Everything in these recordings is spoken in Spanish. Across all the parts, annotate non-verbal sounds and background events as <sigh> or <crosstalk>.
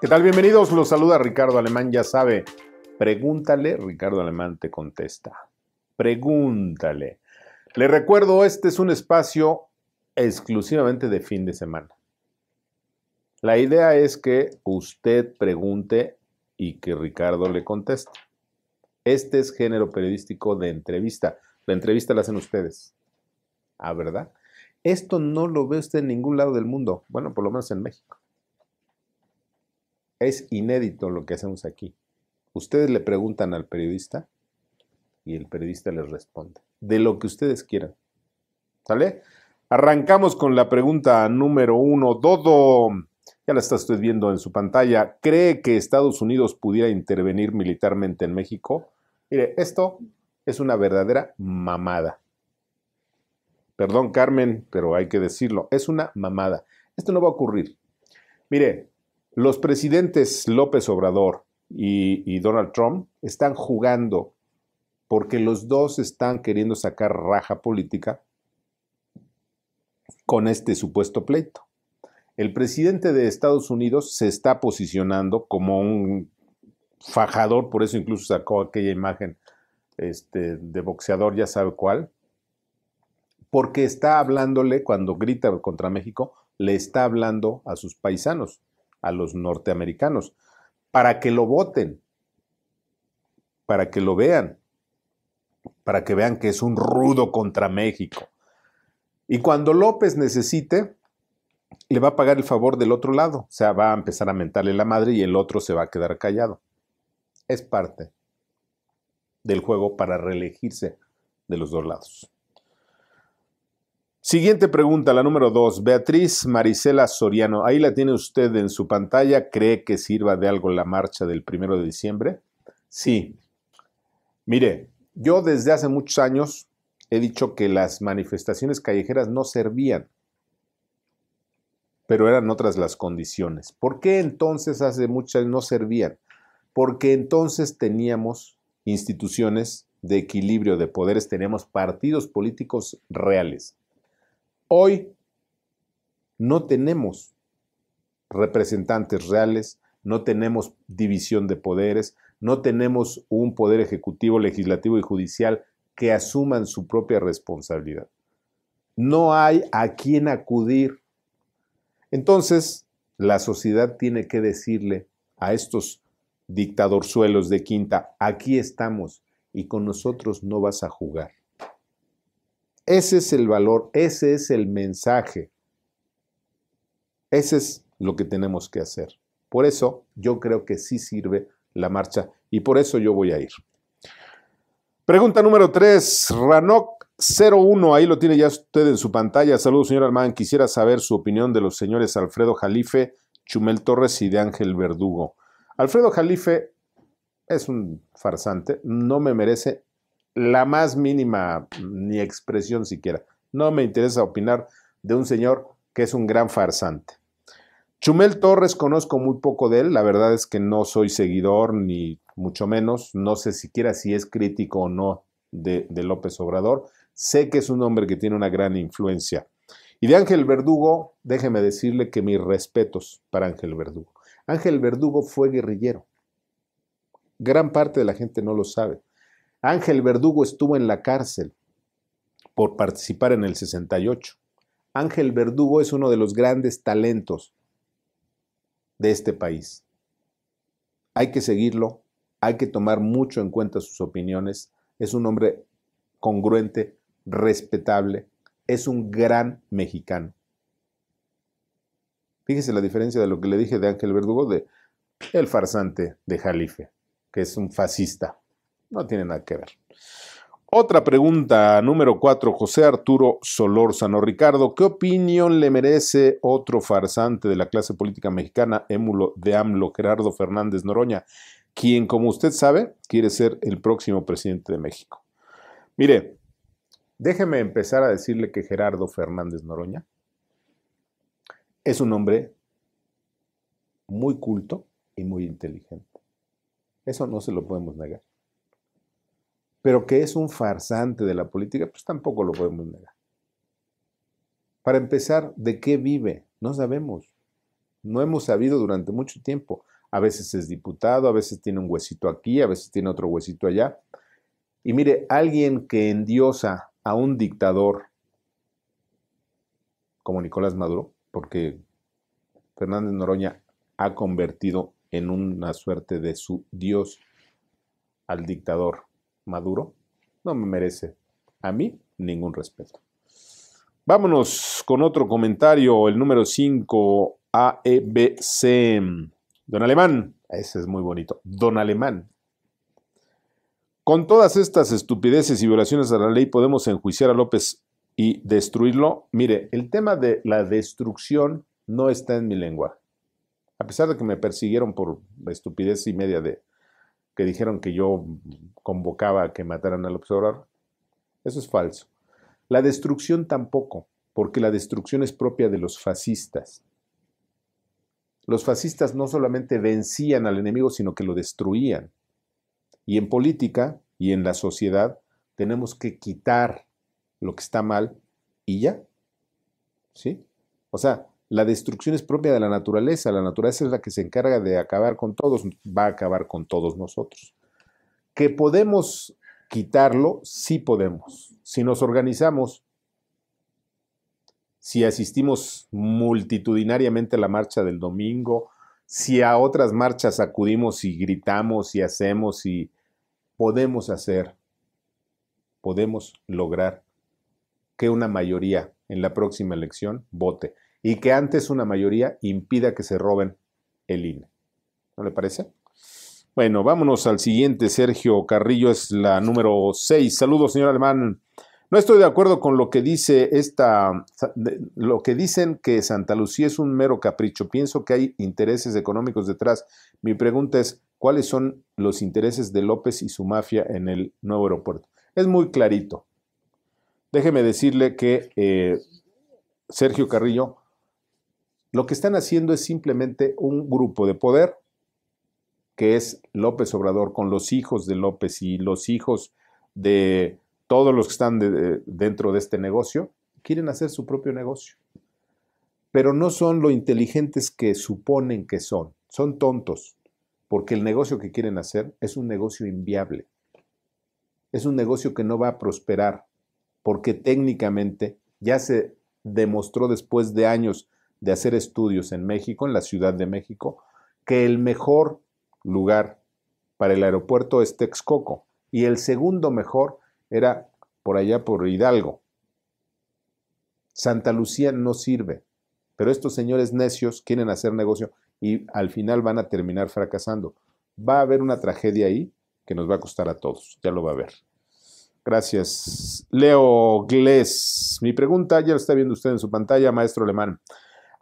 ¿Qué tal? Bienvenidos. Los saluda Ricardo Alemán. Ya sabe, pregúntale, Ricardo Alemán te contesta. Pregúntale. Le recuerdo, este es un espacio exclusivamente de fin de semana. La idea es que usted pregunte y que Ricardo le conteste. Este es género periodístico de entrevista. La entrevista la hacen ustedes. Ah, ¿verdad? Esto no lo ve usted en ningún lado del mundo, bueno, por lo menos en México. Es inédito lo que hacemos aquí. Ustedes le preguntan al periodista y el periodista les responde, de lo que ustedes quieran. ¿Sale? Arrancamos con la pregunta número uno. Dodo, ya la está usted viendo en su pantalla, ¿cree que Estados Unidos pudiera intervenir militarmente en México? Mire, esto es una verdadera mamada. Perdón, Carmen, pero hay que decirlo. Es una mamada. Esto no va a ocurrir. Mire, los presidentes López Obrador y, Donald Trump están jugando porque los dos están queriendo sacar raja política con este supuesto pleito. El presidente de Estados Unidos se está posicionando como un fajador, por eso incluso sacó aquella imagen este, de boxeador, ya sabe cuál, porque está hablándole, cuando grita contra México, le está hablando a sus paisanos, a los norteamericanos, para que lo voten, para que lo vean, para que vean que es un rudo contra México. Y cuando López necesite, le va a pagar el favor del otro lado, o sea, va a empezar a mentarle la madre y el otro se va a quedar callado. Es parte del juego para reelegirse de los dos lados. Siguiente pregunta, la número dos. Beatriz Marisela Soriano, ahí la tiene usted en su pantalla. ¿Cree que sirva de algo la marcha del primero de diciembre? Sí. Mire, yo desde hace muchos años he dicho que las manifestaciones callejeras no servían, pero eran otras las condiciones. ¿Por qué entonces hace muchas no servían? Porque entonces teníamos instituciones de equilibrio de poderes, teníamos partidos políticos reales Hoy no tenemos representantes reales, no tenemos división de poderes, no tenemos un poder ejecutivo, legislativo y judicial que asuman su propia responsabilidad. No hay a quién acudir. Entonces, la sociedad tiene que decirle a estos dictadorzuelos de quinta, aquí estamos y con nosotros no vas a jugar. Ese es el valor, ese es el mensaje. Ese es lo que tenemos que hacer. Por eso yo creo que sí sirve la marcha y por eso yo voy a ir. Pregunta número 3, Ranok 01, ahí lo tiene ya usted en su pantalla. Saludos, señor Almán. Quisiera saber su opinión de los señores Alfredo Jalife, Chumel Torres y de Ángel Verdugo. Alfredo Jalife es un farsante, no me merece la más mínima mm, ni expresión siquiera. No me interesa opinar de un señor que es un gran farsante. Chumel Torres conozco muy poco de él, la verdad es que no soy seguidor ni mucho menos, no sé siquiera si es crítico o no de, López Obrador, sé que es un hombre que tiene una gran influencia. Y de Ángel Verdugo, déjeme decirle que mis respetos para Ángel Verdugo. Ángel Verdugo fue guerrillero. Gran parte de la gente no lo sabe. Ángel Verdugo estuvo en la cárcel por participar en el 68. Ángel Verdugo es uno de los grandes talentos de este país. Hay que seguirlo, hay que tomar mucho en cuenta sus opiniones. Es un hombre congruente, respetable, es un gran mexicano. Fíjese la diferencia de lo que le dije de Ángel Verdugo de el farsante de Jalife, que es un fascista. No tiene nada que ver. Otra pregunta, número cuatro, José Arturo Solórzano. Ricardo, ¿qué opinión le merece otro farsante de la clase política mexicana, émulo de AMLO, Gerardo Fernández Noroña, quien, como usted sabe, quiere ser el próximo presidente de México? Mire, déjeme empezar a decirle que Gerardo Fernández Noroña es un hombre muy culto y muy inteligente. Eso no se lo podemos negar pero que es un farsante de la política, pues tampoco lo podemos negar. Para empezar, ¿de qué vive? No sabemos. No hemos sabido durante mucho tiempo. A veces es diputado, a veces tiene un huesito aquí, a veces tiene otro huesito allá. Y mire, alguien que endiosa a un dictador como Nicolás Maduro, porque Fernández Noroña ha convertido en una suerte de su dios al dictador Maduro no me merece a mí ningún respeto. Vámonos con otro comentario, el número 5, e, C. Don Alemán, ese es muy bonito. Don Alemán. Con todas estas estupideces y violaciones a la ley podemos enjuiciar a López y destruirlo. Mire, el tema de la destrucción no está en mi lengua. A pesar de que me persiguieron por la estupidez y media de que dijeron que yo convocaba a que mataran al observador. Eso es falso. La destrucción tampoco, porque la destrucción es propia de los fascistas. Los fascistas no solamente vencían al enemigo, sino que lo destruían. Y en política y en la sociedad tenemos que quitar lo que está mal y ya. ¿Sí? O sea, la destrucción es propia de la naturaleza. La naturaleza es la que se encarga de acabar con todos. Va a acabar con todos nosotros. Que podemos quitarlo, sí podemos. Si nos organizamos, si asistimos multitudinariamente a la marcha del domingo, si a otras marchas acudimos y gritamos y hacemos y podemos hacer, podemos lograr que una mayoría en la próxima elección vote y que antes una mayoría impida que se roben el INE. ¿No le parece? Bueno, vámonos al siguiente. Sergio Carrillo es la número 6. Saludos, señor Alemán. No estoy de acuerdo con lo que dice esta, lo que dicen que Santa Lucía es un mero capricho. Pienso que hay intereses económicos detrás. Mi pregunta es, ¿cuáles son los intereses de López y su mafia en el nuevo aeropuerto? Es muy clarito. Déjeme decirle que eh, Sergio Carrillo lo que están haciendo es simplemente un grupo de poder, que es López Obrador con los hijos de López y los hijos de todos los que están dentro de este negocio, quieren hacer su propio negocio. Pero no son lo inteligentes que suponen que son, son tontos, porque el negocio que quieren hacer es un negocio inviable. Es un negocio que no va a prosperar, porque técnicamente ya se demostró después de años de hacer estudios en México, en la Ciudad de México, que el mejor lugar para el aeropuerto es Texcoco y el segundo mejor era por allá por Hidalgo. Santa Lucía no sirve, pero estos señores necios quieren hacer negocio y al final van a terminar fracasando. Va a haber una tragedia ahí que nos va a costar a todos, ya lo va a ver. Gracias. Leo Gles, mi pregunta ya lo está viendo usted en su pantalla, maestro alemán.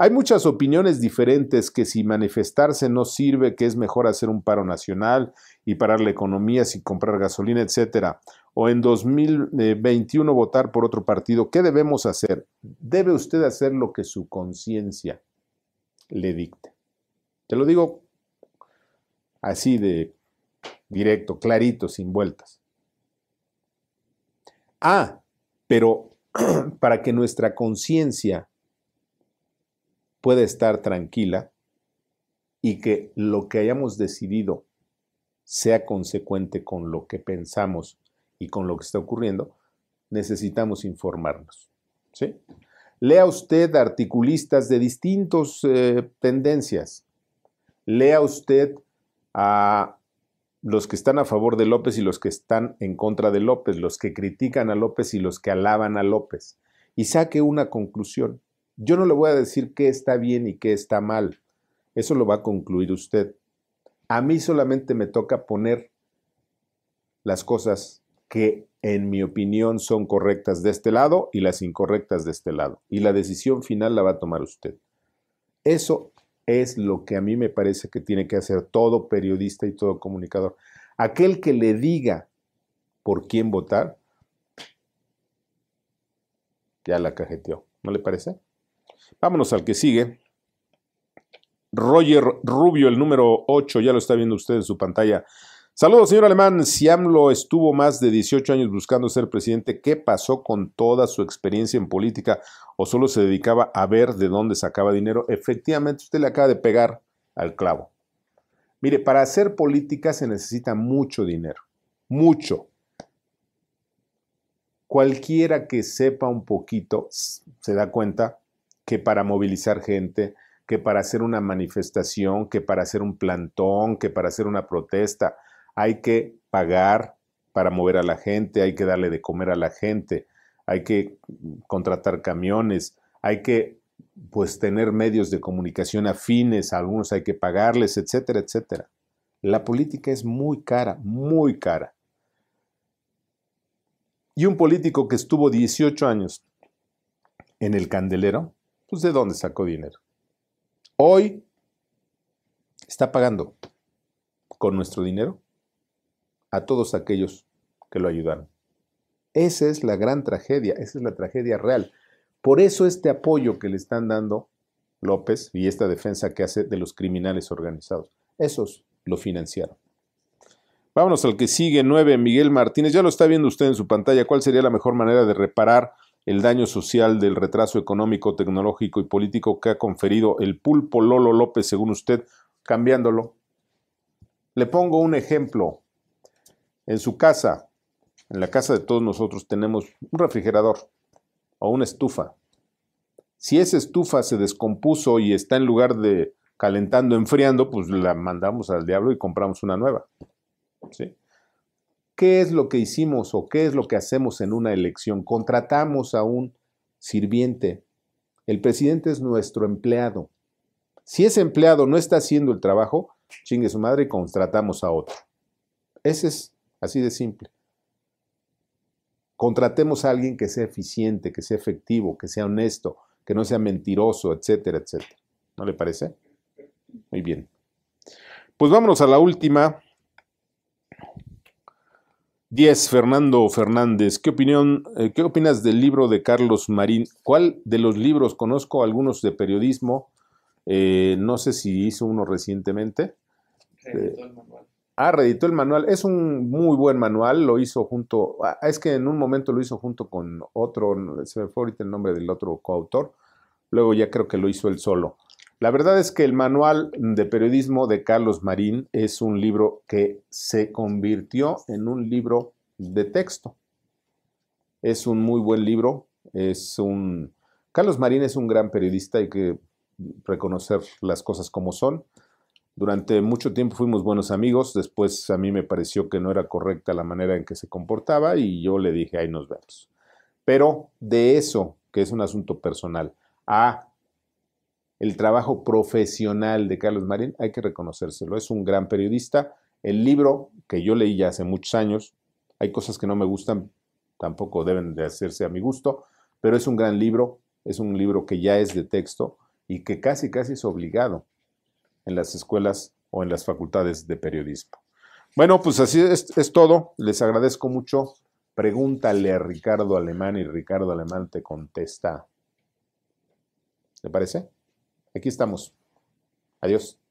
Hay muchas opiniones diferentes que si manifestarse no sirve, que es mejor hacer un paro nacional y parar la economía sin comprar gasolina, etcétera, o en 2021 eh, votar por otro partido. ¿Qué debemos hacer? Debe usted hacer lo que su conciencia le dicte. Te lo digo así de directo, clarito, sin vueltas. Ah, pero <clears throat> para que nuestra conciencia puede estar tranquila y que lo que hayamos decidido sea consecuente con lo que pensamos y con lo que está ocurriendo, necesitamos informarnos. Lea usted articulistas de distintas eh, tendencias. Lea usted a los que están a favor de López y los que están en contra de López, los que critican a López y los que alaban a López, y saque una conclusión. Yo no le voy a decir qué está bien y qué está mal. Eso lo va a concluir usted. A mí solamente me toca poner las cosas que en mi opinión son correctas de este lado y las incorrectas de este lado. Y la decisión final la va a tomar usted. Eso es lo que a mí me parece que tiene que hacer todo periodista y todo comunicador. Aquel que le diga por quién votar, ya la cajeteó. ¿No le parece? Vámonos al que sigue. Roger Rubio, el número 8, ya lo está viendo usted en su pantalla. Saludos, señor Alemán. Si AMLO estuvo más de 18 años buscando ser presidente, ¿qué pasó con toda su experiencia en política? ¿O solo se dedicaba a ver de dónde sacaba dinero? Efectivamente, usted le acaba de pegar al clavo. Mire, para hacer política se necesita mucho dinero, mucho. Cualquiera que sepa un poquito se da cuenta que para movilizar gente, que para hacer una manifestación, que para hacer un plantón, que para hacer una protesta. Hay que pagar para mover a la gente, hay que darle de comer a la gente, hay que contratar camiones, hay que pues tener medios de comunicación afines, algunos hay que pagarles, etcétera, etcétera. La política es muy cara, muy cara. Y un político que estuvo 18 años en el candelero, pues de dónde sacó dinero. Hoy está pagando con nuestro dinero a todos aquellos que lo ayudaron. Esa es la gran tragedia, esa es la tragedia real. Por eso este apoyo que le están dando López y esta defensa que hace de los criminales organizados, esos lo financiaron. Vámonos al que sigue, 9, Miguel Martínez. Ya lo está viendo usted en su pantalla. ¿Cuál sería la mejor manera de reparar el daño social del retraso económico, tecnológico y político que ha conferido el pulpo Lolo López, según usted, cambiándolo. Le pongo un ejemplo. En su casa, en la casa de todos nosotros, tenemos un refrigerador o una estufa. Si esa estufa se descompuso y está en lugar de calentando, enfriando, pues la mandamos al diablo y compramos una nueva. ¿Sí? ¿Qué es lo que hicimos o qué es lo que hacemos en una elección? Contratamos a un sirviente. El presidente es nuestro empleado. Si ese empleado no está haciendo el trabajo, chingue su madre y contratamos a otro. Ese es así de simple. Contratemos a alguien que sea eficiente, que sea efectivo, que sea honesto, que no sea mentiroso, etcétera, etcétera. ¿No le parece? Muy bien. Pues vámonos a la última. 10. Fernando Fernández, ¿qué opinión, eh, qué opinas del libro de Carlos Marín? ¿Cuál de los libros? Conozco algunos de periodismo, eh, no sé si hizo uno recientemente. Reeditó el manual. Ah, reeditó el manual. Es un muy buen manual, lo hizo junto, ah, es que en un momento lo hizo junto con otro, se me fue ahorita el nombre del otro coautor, luego ya creo que lo hizo él solo. La verdad es que el manual de periodismo de Carlos Marín es un libro que se convirtió en un libro de texto. Es un muy buen libro, es un Carlos Marín es un gran periodista, hay que reconocer las cosas como son. Durante mucho tiempo fuimos buenos amigos, después a mí me pareció que no era correcta la manera en que se comportaba y yo le dije, ahí nos vemos. Pero de eso, que es un asunto personal, a el trabajo profesional de Carlos Marín, hay que reconocérselo, es un gran periodista. El libro que yo leí ya hace muchos años, hay cosas que no me gustan, tampoco deben de hacerse a mi gusto, pero es un gran libro, es un libro que ya es de texto y que casi, casi es obligado en las escuelas o en las facultades de periodismo. Bueno, pues así es, todo. Les agradezco mucho. Pregúntale a Ricardo Alemán y Ricardo Alemán te contesta. ¿Te parece? Aquí estamos. Adiós.